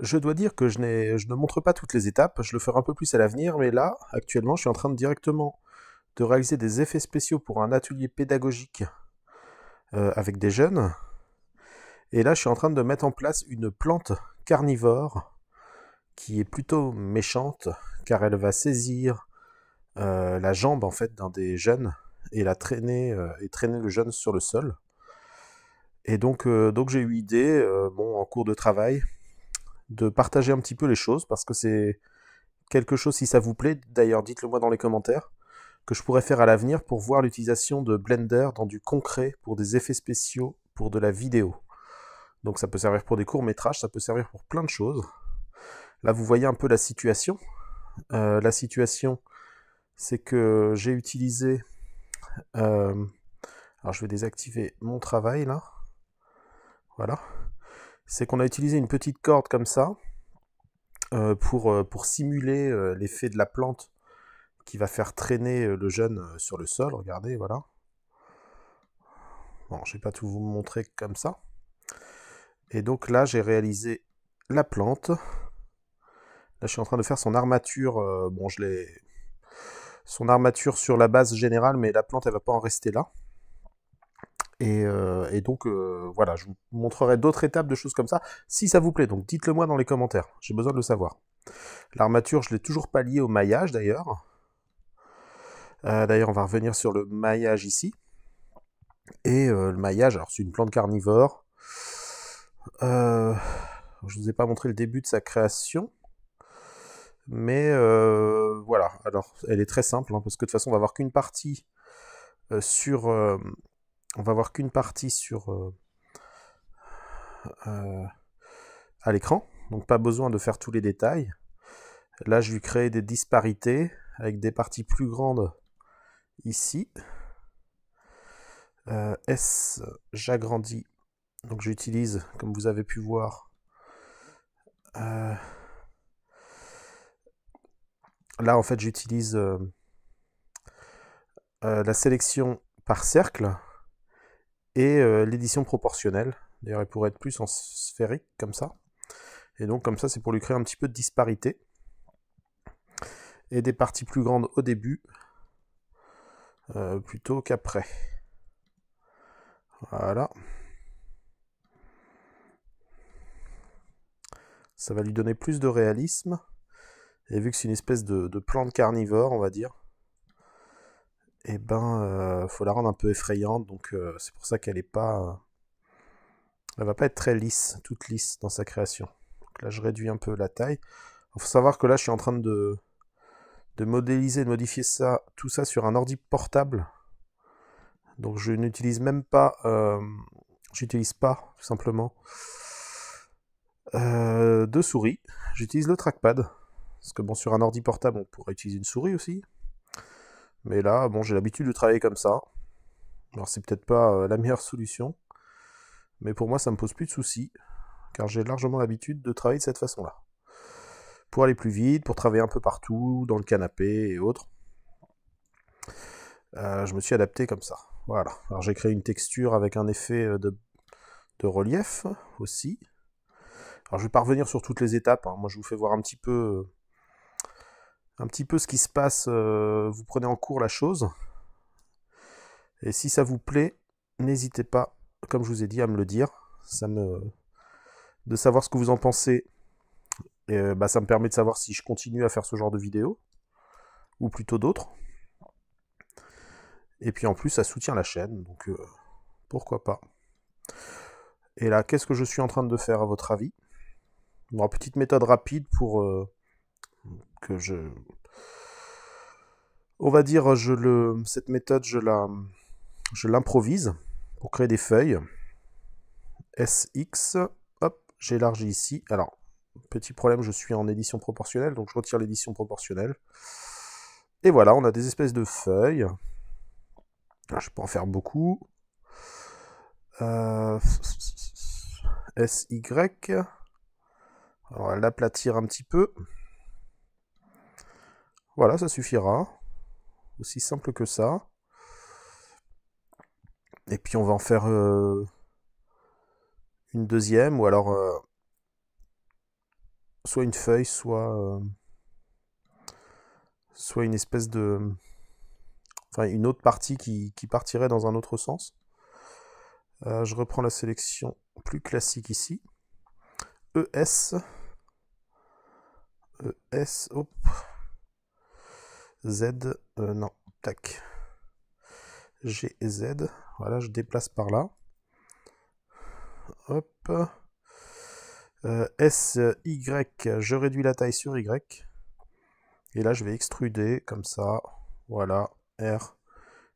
Je dois dire que je, ne montre pas toutes les étapes, je le ferai un peu plus à l'avenir, mais là, actuellement, je suis en train de directement de réaliser des effets spéciaux pour un atelier pédagogique euh, avec des jeunes. Et là, je suis en train de mettre en place une plante carnivore qui est plutôt méchante, car elle va saisir euh, la jambe en fait d'un des jeunes et la traîner euh, et traîner le jeune sur le sol. Et donc, donc j'ai eu idée, bon, en cours de travail, de partager un petit peu les choses parce que c'est quelque chose, si ça vous plaît, d'ailleurs dites-le moi dans les commentaires, que je pourrais faire à l'avenir pour voir l'utilisation de Blender dans du concret pour des effets spéciaux, pour de la vidéo. Donc ça peut servir pour des courts métrages, ça peut servir pour plein de choses. Là vous voyez un peu la situation. Euh, la situation c'est que j'ai utilisé... Euh, alors je vais désactiver mon travail là. Voilà c'est qu'on a utilisé une petite corde comme ça euh, pour, euh, pour simuler euh, l'effet de la plante qui va faire traîner le jeune sur le sol. Regardez, voilà. Bon, je ne vais pas tout vous montrer comme ça. Et donc là, j'ai réalisé la plante. Là, je suis en train de faire son armature. bon, je l'ai... Son armature sur la base générale, mais la plante, elle va pas en rester là. Euh, et, donc euh, voilà, je vous montrerai d'autres étapes de choses comme ça. Si ça vous plaît, donc dites-le moi dans les commentaires. J'ai besoin de le savoir. L'armature, je ne l'ai toujours pas liée au maillage d'ailleurs. Euh, d'ailleurs, on va revenir sur le maillage ici. Et le maillage, alors c'est une plante carnivore. je ne vous ai pas montré le début de sa création. Mais voilà, alors elle est très simple, hein, parce que de toute façon, on va avoir qu'une partie sur on va voir qu'une partie sur euh, euh, à l'écran, donc pas besoin de faire tous les détails. Là, je lui crée des disparités avec des parties plus grandes ici. Euh, S, j'agrandis. Donc j'utilise, comme vous avez pu voir, là en fait j'utilise la sélection par cercle et euh, l'édition proportionnelle. D'ailleurs, elle pourrait être plus en sphérique, comme ça. Et donc, comme ça, c'est pour lui créer un petit peu de disparité. Et des parties plus grandes au début, euh, plutôt qu'après. Voilà. Ça va lui donner plus de réalisme. Et vu que c'est une espèce de, de plante carnivore, on va dire, eh ben, euh, faut la rendre un peu effrayante. Donc, euh, c'est pour ça qu'elle est pas. Euh, elle va pas être très lisse, toute lisse dans sa création. Donc là, je réduis un peu la taille. Il faut savoir que là, je suis en train de, de modéliser, de modifier ça, tout ça sur un ordi portable. Donc, je n'utilise même pas. J'utilise pas, tout simplement. de souris. J'utilise le trackpad. Parce que bon, sur un ordi portable, on pourrait utiliser une souris aussi. Mais là, bon, j'ai l'habitude de travailler comme ça. Alors c'est peut-être pas euh, la meilleure solution, mais pour moi ça me pose plus de soucis, car j'ai largement l'habitude de travailler de cette façon-là. Pour aller plus vite, pour travailler un peu partout, dans le canapé et autres. Euh, je me suis adapté comme ça. Voilà. Alors j'ai créé une texture avec un effet euh, de, relief aussi. Alors je vais pas revenir sur toutes les étapes. Hein. Moi je vous fais voir un petit peu un petit peu ce qui se passe, euh, vous prenez en cours la chose. Et si ça vous plaît, n'hésitez pas, comme je vous ai dit, à me le dire. Ça me... De savoir ce que vous en pensez, et, euh, bah, ça me permet de savoir si je continue à faire ce genre de vidéos, ou plutôt d'autres. Et puis en plus, ça soutient la chaîne, donc euh, pourquoi pas. Et là, qu'est-ce que je suis en train de faire à votre avis Une petite méthode rapide pour que je on va dire je le cette méthode je la je l'improvise pour créer des feuilles SX hop j'élargis ici alors petit problème je suis en édition proportionnelle donc je retire l'édition proportionnelle et voilà on a des espèces de feuilles ah, je peux en faire beaucoup euh, SY alors l'aplatir un petit peu voilà, ça suffira. Aussi simple que ça. Et puis on va en faire euh, une deuxième, ou alors euh, soit une feuille, soit, euh, soit une espèce de... Enfin, une autre partie qui, partirait dans un autre sens. je reprends la sélection plus classique ici. ES. ES, hop. Z, euh, non, tac. G Z. Voilà, je déplace par là. Hop. Euh, S, Y, je réduis la taille sur Y. Et là, je vais extruder comme ça. Voilà, R.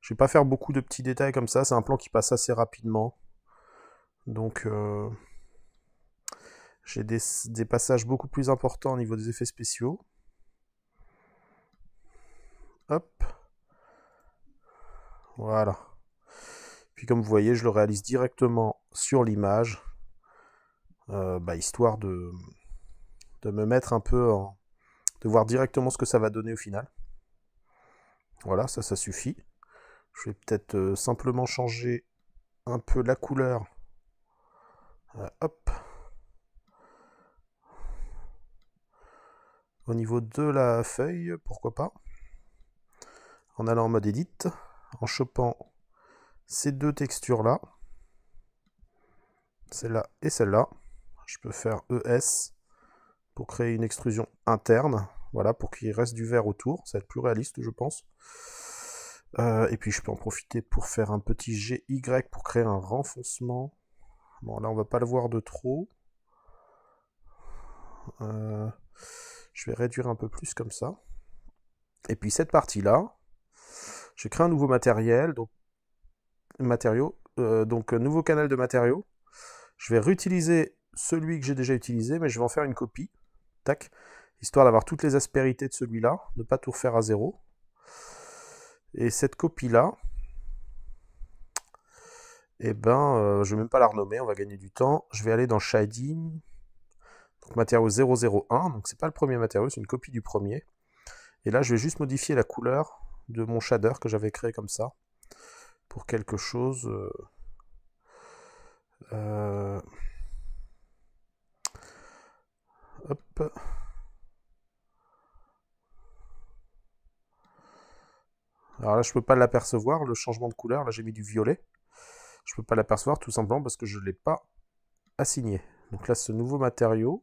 Je vais pas faire beaucoup de petits détails comme ça. C'est un plan qui passe assez rapidement. Donc, euh, j'ai des passages beaucoup plus importants au niveau des effets spéciaux. Hop. Voilà. Puis comme vous voyez, je le réalise directement sur l'image, euh, bah, histoire de, de me mettre un peu en... de voir directement ce que ça va donner au final. Voilà, ça, ça suffit. Je vais peut-être euh, simplement changer un peu la couleur. Euh, hop. Au niveau de la feuille, pourquoi pas en allant en mode edit, en chopant ces deux textures là, celle-là et celle-là. Je peux faire ES pour créer une extrusion interne, voilà, pour qu'il reste du vert autour, ça va être plus réaliste je pense. Euh, et puis je peux en profiter pour faire un petit GY pour créer un renfoncement. Bon là on va pas le voir de trop. Euh, je vais réduire un peu plus comme ça. Et puis cette partie là, je crée un nouveau matériel, donc matériaux, euh, nouveau canal de matériaux. Je vais réutiliser celui que j'ai déjà utilisé, mais je vais en faire une copie. Tac. Histoire d'avoir toutes les aspérités de celui-là, ne pas tout refaire à zéro. Et cette copie-là, eh ben, euh, je ne vais même pas la renommer, on va gagner du temps. Je vais aller dans Shading, donc matériau 001, donc c'est pas le premier matériau, c'est une copie du premier. Et là, je vais juste modifier la couleur de mon shader que j'avais créé comme ça pour quelque chose. Euh, euh, Alors là, je peux pas l'apercevoir, le changement de couleur. Là, j'ai mis du violet. Je peux pas l'apercevoir tout simplement parce que je ne l'ai pas assigné. Donc là, ce nouveau matériau,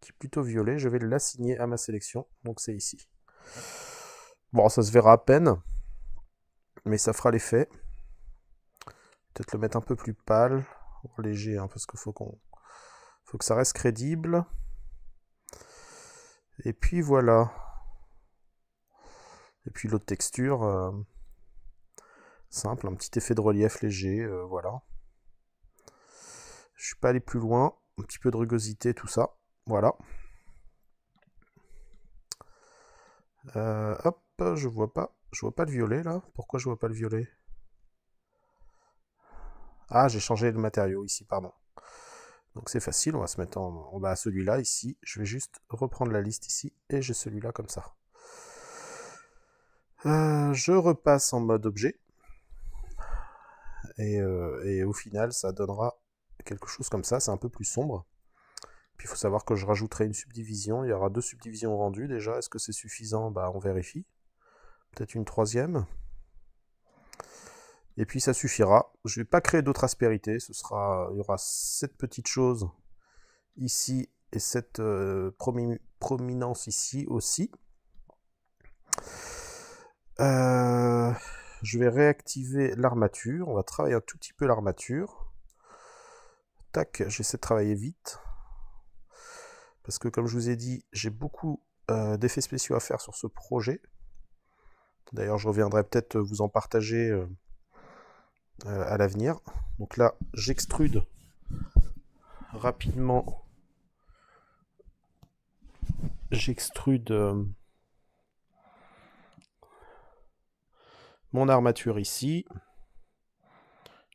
qui est plutôt violet, je vais l'assigner à ma sélection. Donc c'est ici. Bon, ça se verra à peine. Mais ça fera l'effet. Peut-être le mettre un peu plus pâle. léger, hein, parce qu'il faut, faut que ça reste crédible. Et puis voilà. Et puis l'autre texture, euh, simple, un petit effet de relief léger, euh, voilà. Je suis pas allé plus loin, un petit peu de rugosité, tout ça, voilà. Euh, hop, je vois pas. Je vois pas le violet là. Pourquoi je vois pas le violet Ah, j'ai changé le matériau ici, pardon. Donc c'est facile, on va se mettre en, bas à celui-là ici. Je vais juste reprendre la liste ici et j'ai celui-là comme ça. Euh, je repasse en mode objet. Et, euh, et, au final, ça donnera quelque chose comme ça. C'est un peu plus sombre. Puis il faut savoir que je rajouterai une subdivision. Il y aura deux subdivisions rendues déjà. Est-ce que c'est suffisant bah, On vérifie. Peut-être une troisième. Et puis ça suffira. Je ne vais pas créer d'autres aspérités. Ce sera, il y aura cette petite chose ici et cette euh, prominence ici aussi. Euh, je vais réactiver l'armature. On va travailler un tout petit peu l'armature. Tac, j'essaie de travailler vite. Parce que comme je vous ai dit, j'ai beaucoup euh, d'effets spéciaux à faire sur ce projet. D'ailleurs, je reviendrai peut-être vous en partager euh, euh, à l'avenir. Donc là, j'extrude rapidement. J'extrude euh, mon armature ici.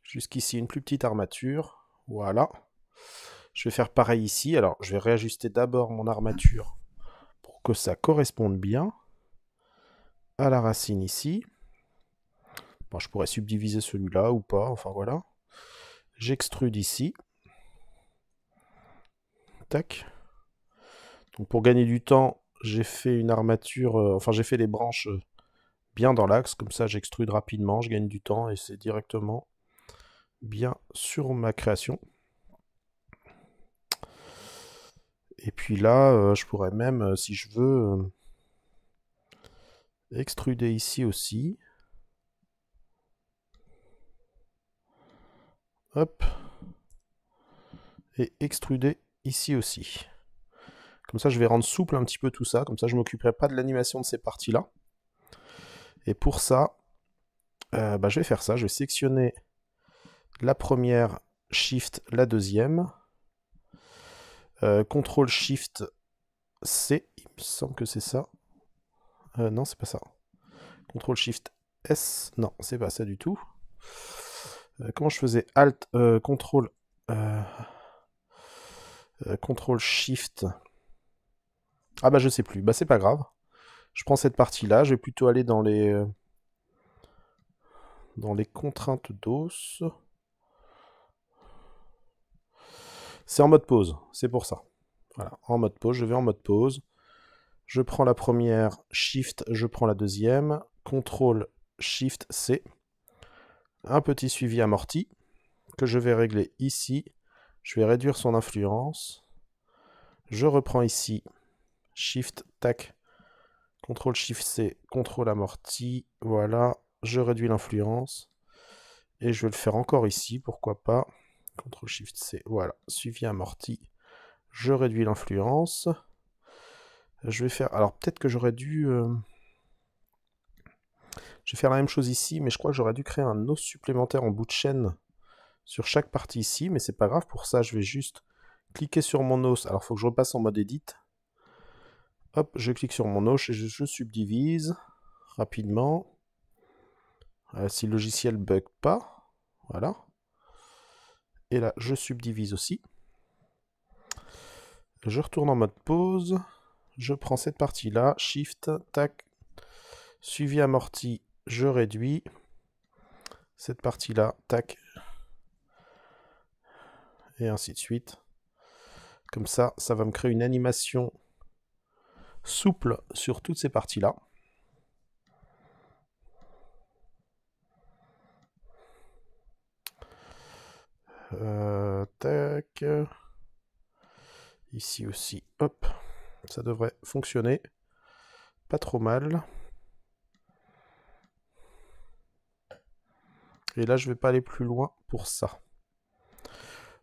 Jusqu'ici, une plus petite armature. Voilà. Je vais faire pareil ici. Alors, je vais réajuster d'abord mon armature pour que ça corresponde bien à la racine ici. je pourrais subdiviser celui-là ou pas, enfin voilà. J'extrude ici. Tac. Donc pour gagner du temps, j'ai fait une armature, euh, enfin j'ai fait les branches euh, bien dans l'axe, comme ça j'extrude rapidement, je gagne du temps et c'est directement bien sur ma création. Et puis là, euh, je pourrais même, si je veux, extruder ici aussi. Hop. Et extruder ici aussi. Comme ça, je vais rendre souple un petit peu tout ça. Comme ça, je ne m'occuperai pas de l'animation de ces parties-là. Et pour ça, euh, bah, je vais faire ça. Je vais sectionner la première, Shift la deuxième. Euh, CTRL Shift C, il me semble que c'est ça. Euh, non, c'est pas ça. ctrl Shift S. Non, c'est pas ça du tout. Euh, comment je faisais Alt, euh, ctrl Shift. Ah bah je sais plus. Bah c'est pas grave. Je prends cette partie-là. Je vais plutôt aller dans les dans les contraintes d'os. C'est en mode pause. C'est pour ça. Voilà, en mode pause. Je vais en mode pause. Je prends la première, Shift, je prends la deuxième, CTRL, Shift, C. Un petit suivi amorti que je vais régler ici. Je vais réduire son influence. Je reprends ici, Shift, tac, CTRL, Shift, C, CTRL amorti. Voilà, je réduis l'influence. Et je vais le faire encore ici, pourquoi pas. CTRL, Shift, C, voilà, suivi amorti. Je réduis l'influence. Je vais faire... Alors peut-être que j'aurais dû... Euh, je vais faire la même chose ici, mais je crois que j'aurais dû créer un os supplémentaire en bout de chaîne sur chaque partie ici, mais c'est pas grave, pour ça je vais juste cliquer sur mon os. Alors il faut que je repasse en mode edit. Hop, je clique sur mon os et je, subdivise rapidement. Euh, si le logiciel ne bug pas, voilà. Et là, je subdivise aussi. Je retourne en mode pause je prends cette partie-là, Shift, tac, suivi amorti, je réduis. Cette partie-là, tac, et ainsi de suite. Comme ça, ça va me créer une animation souple sur toutes ces parties-là. Euh, tac. Ici aussi, hop. Ça devrait fonctionner pas trop mal. Et là, je vais pas aller plus loin pour ça.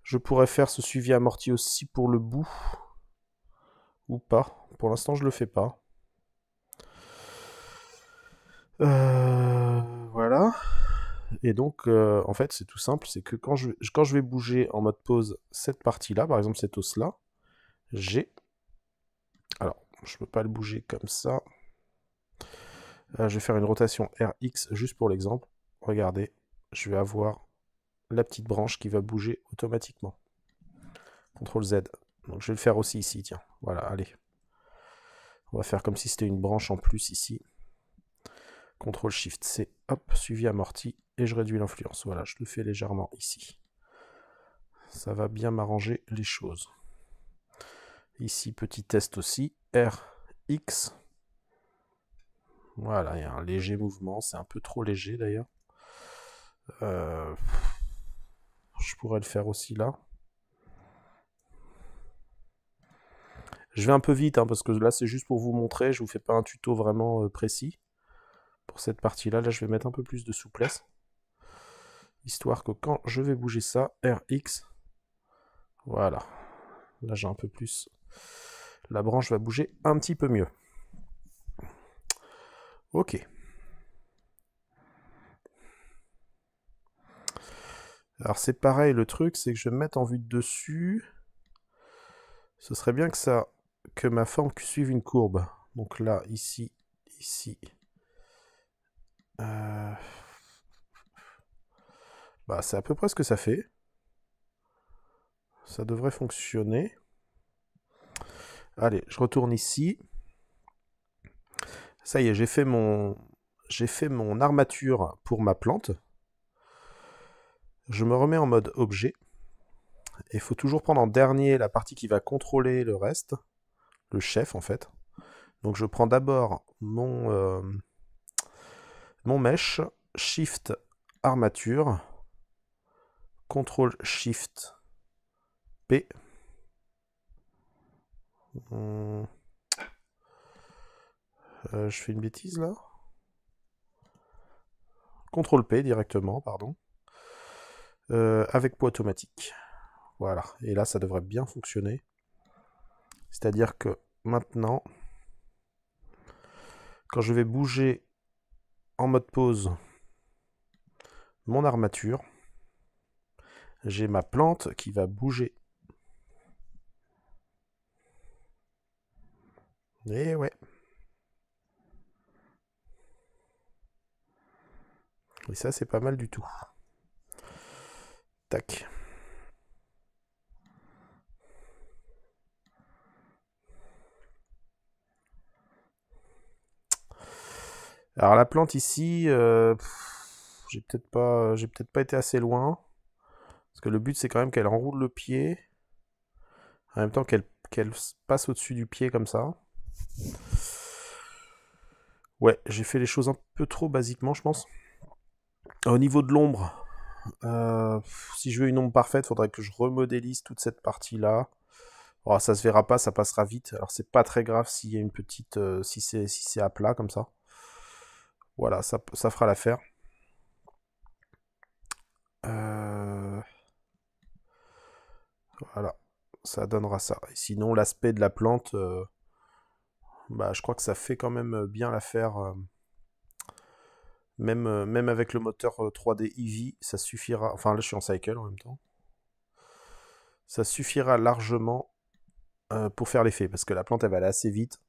Je pourrais faire ce suivi amorti aussi pour le bout. Ou pas. Pour l'instant, je le fais pas. Euh, voilà. Et donc, euh, en fait, c'est tout simple. C'est que quand je, quand je vais bouger en mode pause cette partie-là, par exemple cette os-là, j'ai je peux pas le bouger comme ça. Euh, je vais faire une rotation RX juste pour l'exemple. Regardez, je vais avoir la petite branche qui va bouger automatiquement. CTRL Z. Donc je vais le faire aussi ici, tiens. Voilà, allez. On va faire comme si c'était une branche en plus ici. CTRL SHIFT C, hop, suivi amorti, et je réduis l'influence. Voilà, je le fais légèrement ici. Ça va bien m'arranger les choses. Ici, petit test aussi, RX. Voilà, il y a un léger mouvement, c'est un peu trop léger d'ailleurs. Euh, je pourrais le faire aussi là. Je vais un peu vite, hein, parce que là c'est juste pour vous montrer, je vous fais pas un tuto vraiment euh, précis. Pour cette partie-là, là je vais mettre un peu plus de souplesse. Histoire que quand je vais bouger ça, RX, voilà. Là j'ai un peu plus la branche va bouger un petit peu mieux. Ok. Alors c'est pareil, le truc, c'est que je vais me mettre en vue de dessus. Ce serait bien que ça, que ma forme suive une courbe. Donc là, ici, ici. Euh. Bah, c'est à peu près ce que ça fait. Ça devrait fonctionner. Allez, je retourne ici. Ça y est, j'ai fait mon, j'ai fait mon armature pour ma plante. Je me remets en mode objet. Il faut toujours prendre en dernier la partie qui va contrôler le reste, le chef en fait. Donc je prends d'abord mon, euh, mon mesh, Shift armature, Contrôle Shift P. Hmm. Euh, je fais une bêtise là. CTRL P directement, pardon. Euh, avec poids automatique. Voilà. Et là, ça devrait bien fonctionner. C'est-à-dire que maintenant, quand je vais bouger en mode pause mon armature, j'ai ma plante qui va bouger Et eh ouais. Et ça, c'est pas mal du tout. Tac. Alors la plante ici, euh, j'ai peut-être pas, j'ai peut-être pas été assez loin, parce que le but c'est quand même qu'elle enroule le pied, en même temps qu'elle passe au-dessus du pied comme ça. Ouais, j'ai fait les choses un peu trop basiquement, je pense. Au niveau de l'ombre, euh, si je veux une ombre parfaite, faudrait que je remodélise toute cette partie-là. Bon oh, ça se verra pas, ça passera vite. Alors c'est pas très grave s'il y a une petite, euh, si c'est si c'est à plat comme ça. Voilà, ça, fera l'affaire. Euh, voilà, ça donnera ça. Et sinon l'aspect de la plante, bah, je crois que ça fait quand même euh, bien l'affaire. Euh, même, euh, même avec le moteur 3D Eevee, ça suffira. Enfin, là, je suis en cycle en même temps. Ça suffira largement pour faire l'effet. Parce que la plante, elle va aller assez vite.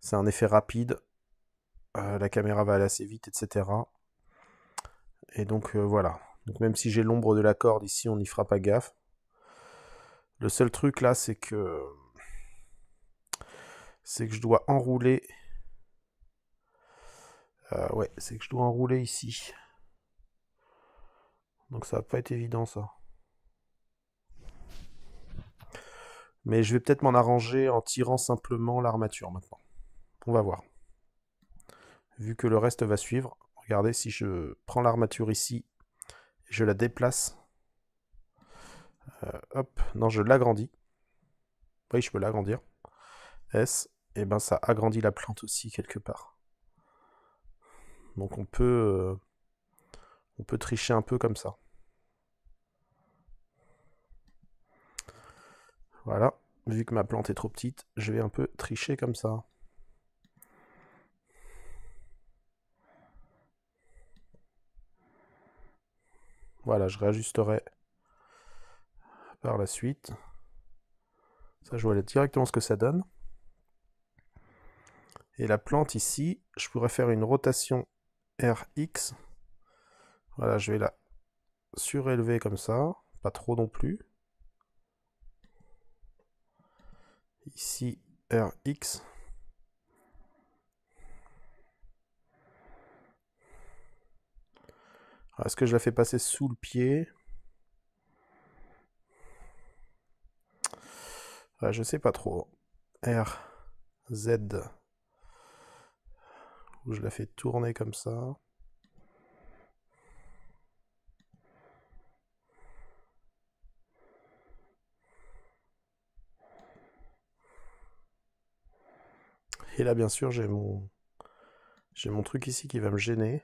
C'est un effet rapide. la caméra va aller assez vite, etc. Et donc, voilà. Donc, même si j'ai l'ombre de la corde ici, on n'y fera pas gaffe. Le seul truc là, c'est que c'est que je dois enrouler. Euh, ouais, c'est que je dois enrouler ici. Donc ça va pas être évident ça. Mais je vais peut-être m'en arranger en tirant simplement l'armature maintenant. On va voir. Vu que le reste va suivre. Regardez, si je prends l'armature ici, je la déplace. Euh, hop, non, je l'agrandis. Oui, je peux l'agrandir. S. Et eh ben, ça agrandit la plante aussi quelque part. Donc on peut, euh, on peut tricher un peu comme ça. Voilà, vu que ma plante est trop petite, je vais un peu tricher comme ça. Voilà, je réajusterai par la suite. Ça, je vois directement ce que ça donne. Et la plante ici, je pourrais faire une rotation RX. Voilà, je vais la surélever comme ça. Pas trop non plus. Ici, RX. Est-ce que je la fais passer sous le pied euh, Je sais pas trop. R, Z où je la fais tourner comme ça. Et là, bien sûr, j'ai mon... j'ai mon truc ici qui va me gêner.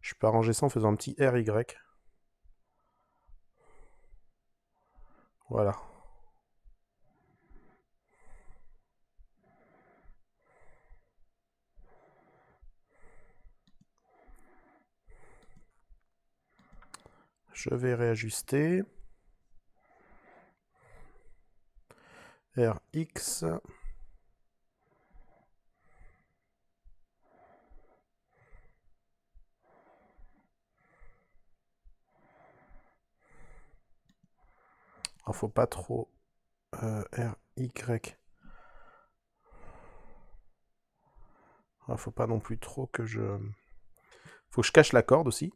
Je peux arranger ça en faisant un petit RY. Voilà, Je vais réajuster. RX. Il ah, faut pas trop euh, RY. Il ah, faut pas non plus trop que je... faut que je cache la corde aussi.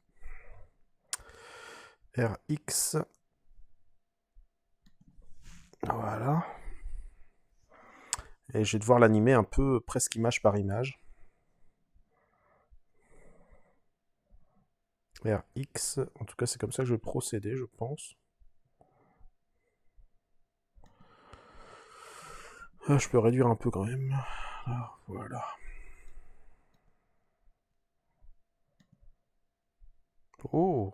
RX. Voilà. Et je vais devoir l'animer un peu presque image par image. RX, en tout cas c'est comme ça que je vais procéder je pense. Ah, je peux réduire un peu quand même. Ah, voilà. Oh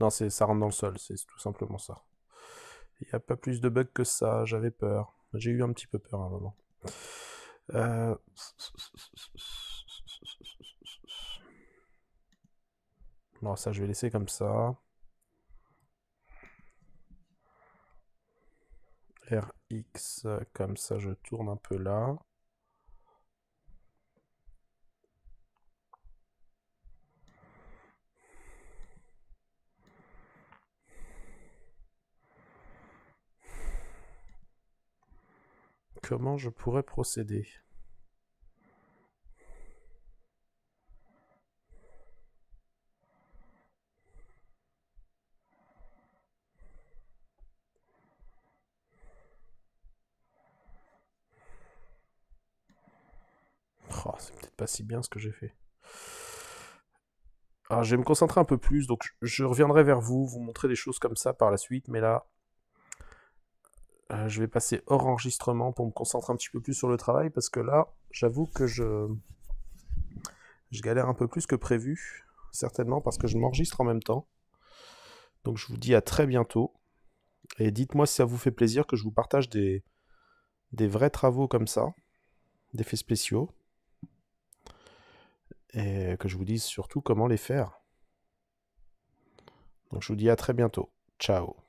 non, c'est ça rentre dans le sol, c'est tout simplement ça. Il n'y a pas plus de bugs que ça, j'avais peur. J'ai eu un petit peu peur à un moment. Euh... Bon, ça je vais laisser comme ça. RX comme ça, je tourne un peu là. comment je pourrais procéder. Oh, c'est peut-être pas si bien ce que j'ai fait. Alors, ah, je vais me concentrer un peu plus, donc je reviendrai vers vous, vous montrer des choses comme ça par la suite, mais là, euh, je vais passer hors enregistrement pour me concentrer un petit peu plus sur le travail parce que là, j'avoue que je... je galère un peu plus que prévu, certainement parce que je m'enregistre en même temps. Donc je vous dis à très bientôt. Et dites-moi si ça vous fait plaisir que je vous partage des, des vrais travaux comme ça, Des faits spéciaux. Et que je vous dise surtout comment les faire. Donc je vous dis à très bientôt. Ciao